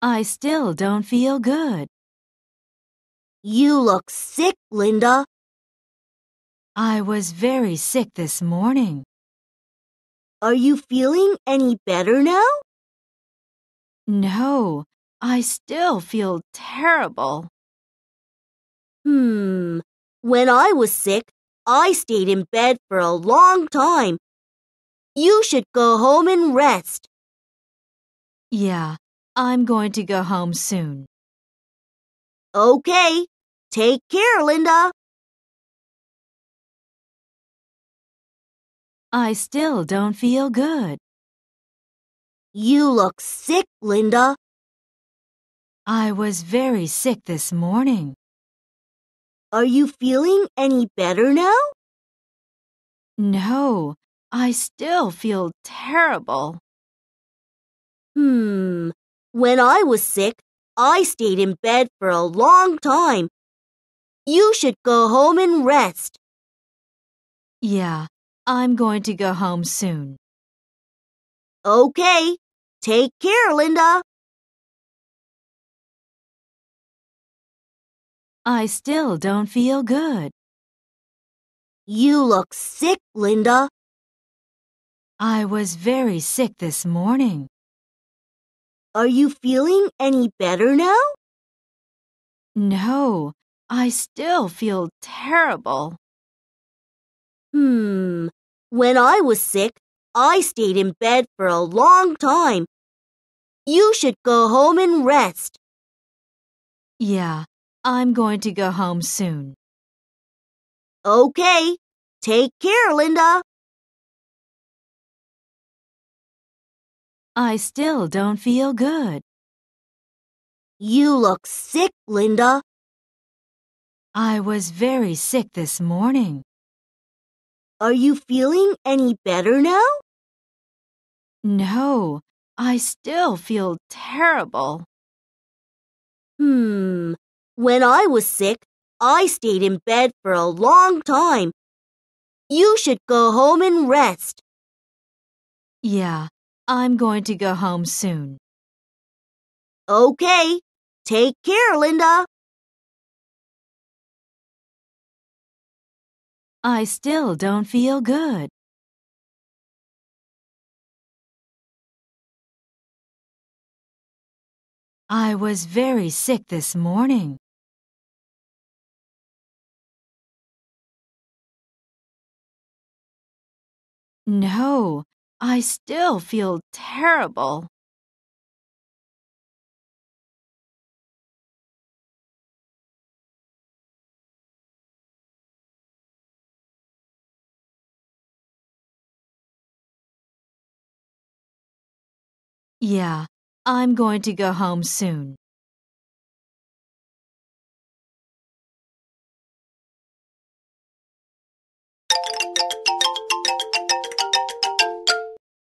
I still don't feel good. You look sick, Linda. I was very sick this morning. Are you feeling any better now? No, I still feel terrible. Hmm, when I was sick, I stayed in bed for a long time. You should go home and rest. Yeah, I'm going to go home soon. Okay. Take care, Linda. I still don't feel good. You look sick, Linda. I was very sick this morning. Are you feeling any better now? No, I still feel terrible. Hmm, when I was sick, I stayed in bed for a long time. You should go home and rest. Yeah, I'm going to go home soon. Okay, take care, Linda. I still don't feel good. You look sick, Linda. I was very sick this morning. Are you feeling any better now? No, I still feel terrible. Hmm, when I was sick, I stayed in bed for a long time. You should go home and rest. Yeah, I'm going to go home soon. Okay, take care, Linda. I still don't feel good. You look sick, Linda. I was very sick this morning. Are you feeling any better now? No, I still feel terrible. Hmm, when I was sick, I stayed in bed for a long time. You should go home and rest. Yeah, I'm going to go home soon. Okay. Take care, Linda. I still don't feel good. I was very sick this morning. No, I still feel terrible. Yeah, I'm going to go home soon.